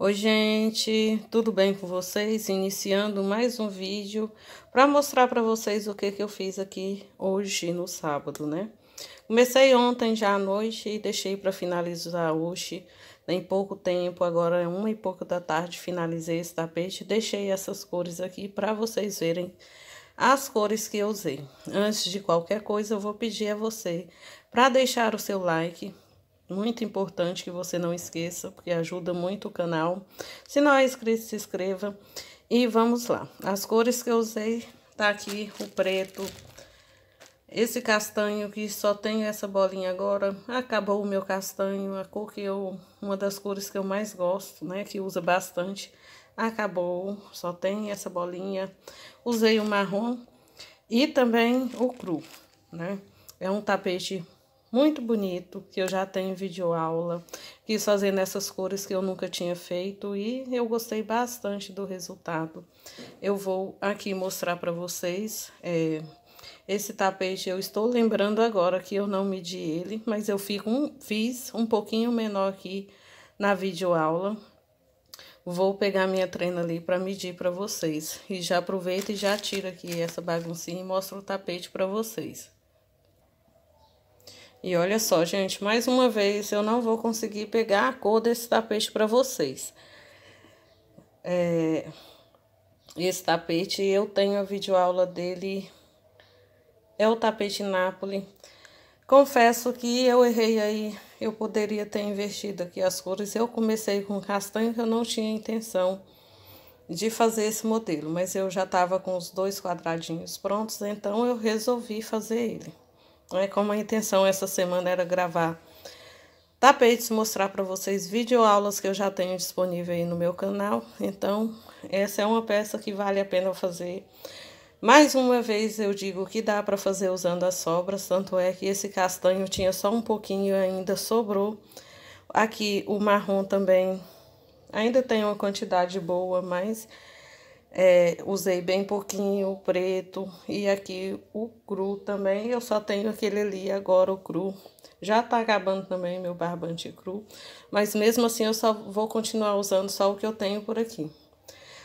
Oi gente, tudo bem com vocês? Iniciando mais um vídeo para mostrar para vocês o que, que eu fiz aqui hoje no sábado, né? Comecei ontem já à noite e deixei para finalizar hoje em pouco tempo, agora é uma e pouco da tarde, finalizei esse tapete. Deixei essas cores aqui para vocês verem as cores que eu usei. Antes de qualquer coisa, eu vou pedir a você para deixar o seu like. Muito importante que você não esqueça, porque ajuda muito o canal. Se não é inscrito, se inscreva. E vamos lá. As cores que eu usei, tá aqui o preto, esse castanho que só tem essa bolinha agora, acabou o meu castanho, a cor que eu, uma das cores que eu mais gosto, né, que usa bastante, acabou, só tem essa bolinha. Usei o marrom e também o cru, né? É um tapete muito bonito, que eu já tenho vídeo aula, quis fazer nessas cores que eu nunca tinha feito e eu gostei bastante do resultado. Eu vou aqui mostrar para vocês é, esse tapete eu estou lembrando agora que eu não medi ele, mas eu um, fiz um pouquinho menor aqui na videoaula. Vou pegar minha treina ali para medir para vocês. E já aproveita e já tira aqui essa baguncinha e mostra o tapete para vocês. E olha só, gente, mais uma vez eu não vou conseguir pegar a cor desse tapete para vocês. É, esse tapete eu tenho a videoaula dele é o tapete Nápoles. Confesso que eu errei aí, eu poderia ter investido aqui as cores. Eu comecei com castanho, que eu não tinha intenção de fazer esse modelo, mas eu já estava com os dois quadradinhos prontos, então eu resolvi fazer ele. É como a intenção essa semana era gravar tapetes, mostrar para vocês videoaulas que eu já tenho disponível aí no meu canal. Então, essa é uma peça que vale a pena fazer mais uma vez eu digo que dá para fazer usando as sobras, tanto é que esse castanho tinha só um pouquinho ainda sobrou. Aqui o marrom também ainda tem uma quantidade boa, mas é, usei bem pouquinho o preto e aqui o cru também. Eu só tenho aquele ali agora, o cru. Já tá acabando também meu barbante cru, mas mesmo assim eu só vou continuar usando só o que eu tenho por aqui.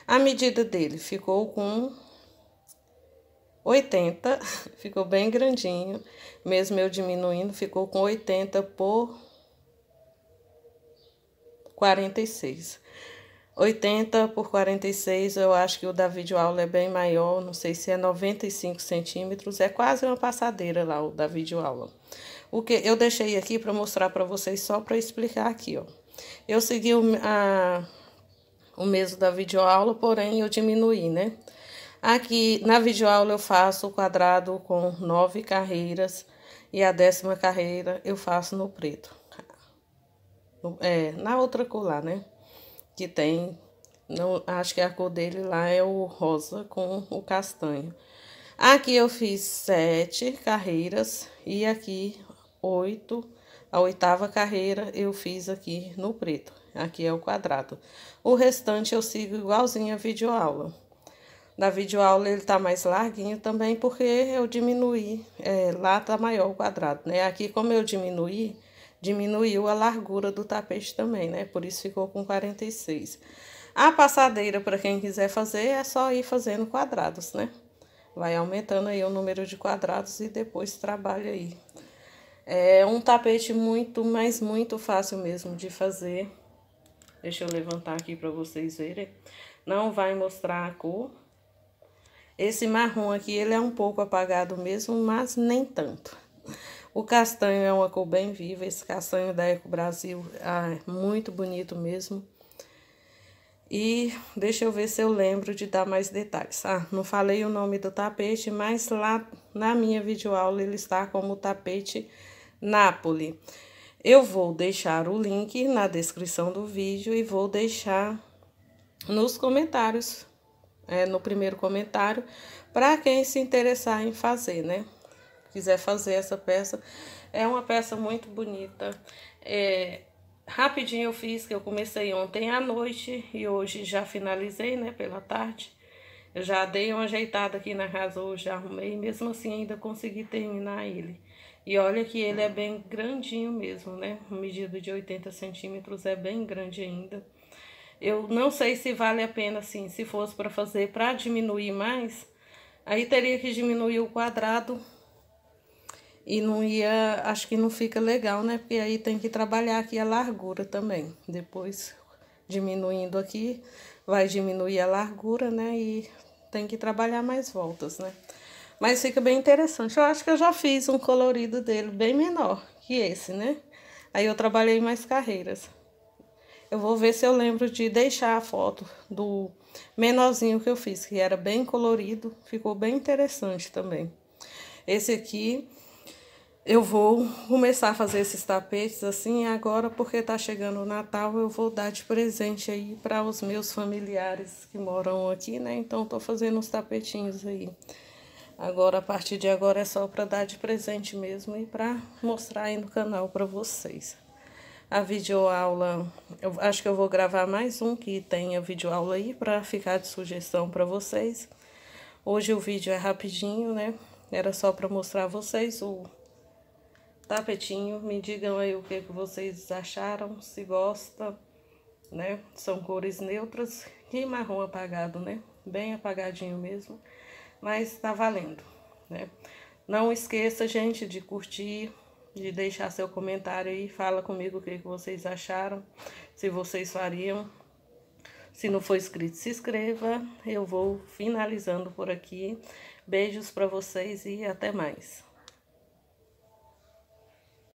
A medida dele ficou com 80, ficou bem grandinho. Mesmo eu diminuindo, ficou com 80 por 46. 80 por 46, eu acho que o da videoaula é bem maior, não sei se é 95 centímetros, é quase uma passadeira lá o da videoaula. O que eu deixei aqui para mostrar para vocês, só para explicar aqui, ó. Eu segui o, a, o mesmo da videoaula, porém eu diminuí, né? Aqui na videoaula eu faço o quadrado com nove carreiras e a décima carreira eu faço no preto. É, na outra cor lá, né? Que tem, não, acho que a cor dele lá é o rosa com o castanho. Aqui eu fiz sete carreiras e aqui oito, a oitava carreira eu fiz aqui no preto. Aqui é o quadrado. O restante eu sigo igualzinho a videoaula. Na videoaula ele tá mais larguinho também, porque eu diminuí, é, lá tá maior o quadrado, né? Aqui, como eu diminuí, diminuiu a largura do tapete também, né? Por isso ficou com 46. A passadeira, para quem quiser fazer, é só ir fazendo quadrados, né? Vai aumentando aí o número de quadrados e depois trabalha aí. É um tapete muito, mas muito fácil mesmo de fazer. Deixa eu levantar aqui para vocês verem. Não vai mostrar a cor, esse marrom aqui, ele é um pouco apagado mesmo, mas nem tanto. O castanho é uma cor bem viva, esse castanho da Eco Brasil ah, é muito bonito mesmo. E deixa eu ver se eu lembro de dar mais detalhes. Ah, não falei o nome do tapete, mas lá na minha videoaula ele está como tapete Napoli. Eu vou deixar o link na descrição do vídeo e vou deixar nos comentários é, no primeiro comentário, para quem se interessar em fazer, né? Quiser fazer essa peça. É uma peça muito bonita. É, rapidinho eu fiz, que eu comecei ontem à noite e hoje já finalizei, né, pela tarde. Eu já dei uma ajeitada aqui na casa hoje, arrumei, mesmo assim ainda consegui terminar ele. E olha que ele é bem grandinho mesmo, né? Medido de 80 centímetros, é bem grande ainda. Eu não sei se vale a pena, assim, se fosse para fazer para diminuir mais, aí teria que diminuir o quadrado e não ia, acho que não fica legal, né? Porque aí tem que trabalhar aqui a largura também. Depois, diminuindo aqui, vai diminuir a largura, né? E tem que trabalhar mais voltas, né? Mas fica bem interessante. Eu acho que eu já fiz um colorido dele bem menor que esse, né? Aí eu trabalhei mais carreiras. Eu vou ver se eu lembro de deixar a foto do menorzinho que eu fiz, que era bem colorido, ficou bem interessante também. Esse aqui eu vou começar a fazer esses tapetes assim agora, porque tá chegando o Natal, eu vou dar de presente aí para os meus familiares que moram aqui, né? Então tô fazendo uns tapetinhos aí. Agora, a partir de agora, é só para dar de presente mesmo e para mostrar aí no canal para vocês a videoaula. Eu acho que eu vou gravar mais um que tenha videoaula aí para ficar de sugestão para vocês. Hoje o vídeo é rapidinho, né? Era só para mostrar a vocês o tapetinho. Me digam aí o que, que vocês acharam, se gosta, né? São cores neutras e marrom apagado, né? Bem apagadinho mesmo, mas tá valendo, né? Não esqueça, gente, de curtir, de deixar seu comentário aí. Fala comigo o que, que vocês acharam, se vocês fariam. Se não for inscrito, se inscreva. Eu vou finalizando por aqui. Beijos para vocês e até mais.